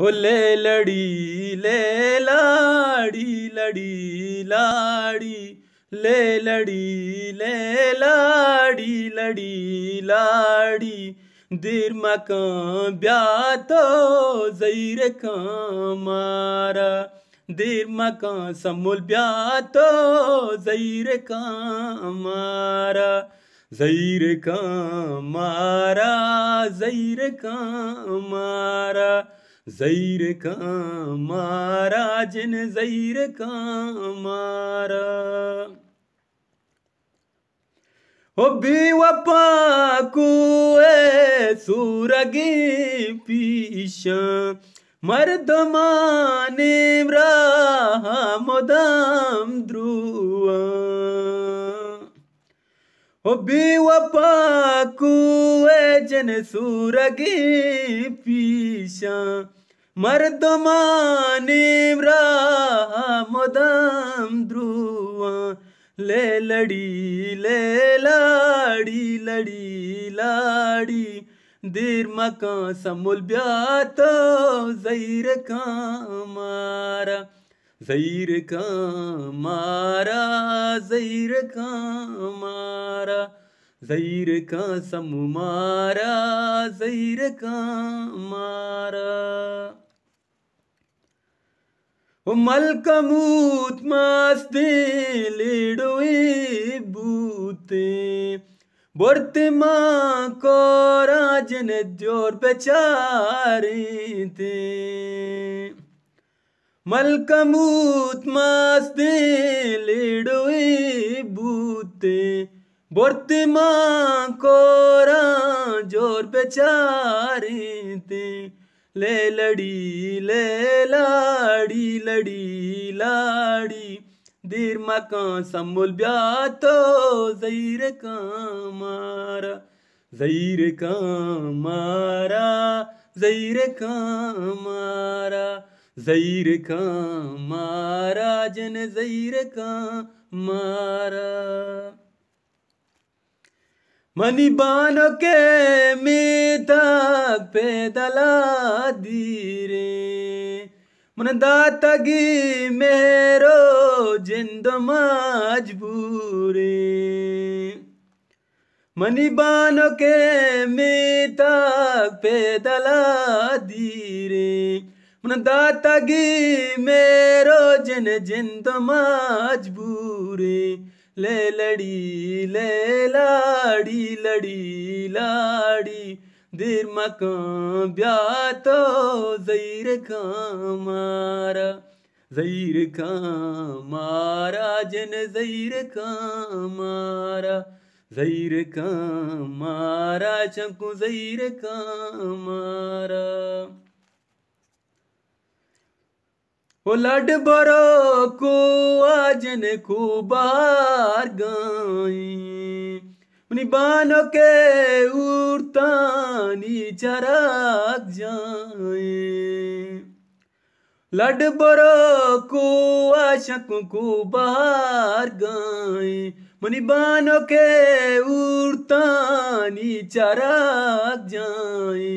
हो ले लड़ी ले लाड़ी लड़ी लाड़ी ले लड़ी ले लाड़ी लड़ी लाड़ी دیر مکان بیا تو زیر کان مارا دیر مکان سمول بیا تو زیر کان مارا زیر کان مارا زیر کان مارا जैर का मारा जिन जैर का मारा हो बेवफा को सूरगी पीशा मर्दमाने मदाम ध्रुवा हो बेवफा को जन सूरगे पीशा ಮರ್ದಮಾನೇವ್ರ ಮೊದಂ ಧ್ರುವ ಲೇ ಲೇಲಾಡಿ ಲಡಿ ಲಾಡಿ ದೀರ್ಮಕ ಸಮುಲ್ ಬ್ಯಾತ ಝೈರ ಕಾಮಾರ ಝೈರ ಕಾಮಾರ ಝೈರ ಕಾಮಾರ ಝೈರ ಕಾ ಸಮುಮಾರ ಝೈರ ಕಾಮಾರ मलकमूत मास्ते लेडोए बूते बढ़ते माँ को राजन जोर बेचारे थे मलकमूत मास्ते लेडोए बूते बढ़ते माँ को राजोर बेचारे थे ले लड़ी ले लाड़ी लड़ी लाड़ी दीर मकान सम्मुल ब्यातो जईर का मारा जईर का मारा जईर का मारा जईर का मारा जन जईर का मारा मनी बानो के में ದಲಾ ದೀರೆ ಮುನದಾತಗಿ ಮೇರೋ ಜಿಂದ ಮಜಬೂರೆ मनीबानो के मेतक पैदला दीरे मन दातगी मेरो जिन जिन मजबूरे ले लड़ी ले लाड़ी लड़ी लाड़ी दिर मकान ब्या तो जईर मारा जईर मारा जन जईर मारा जईर मारा चंकू जईर मारा ओ लड बरो को आजन खूबार गई के উড়তানি चराग जाए लड बरो को आशक को बाहर गाय मनी बानो के उड़तानी चराग जाए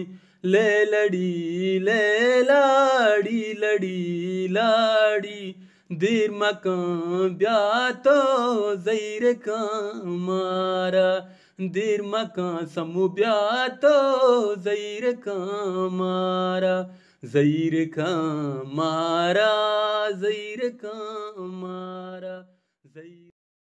ले लड़ी ले लाड़ी लड़ी लाड़ी दिर्मकां ब्यातो जैरकां मारा दीर दिर्मकां समु ब्यातो जैरकां मारा का मारा जैरकां मारा जैर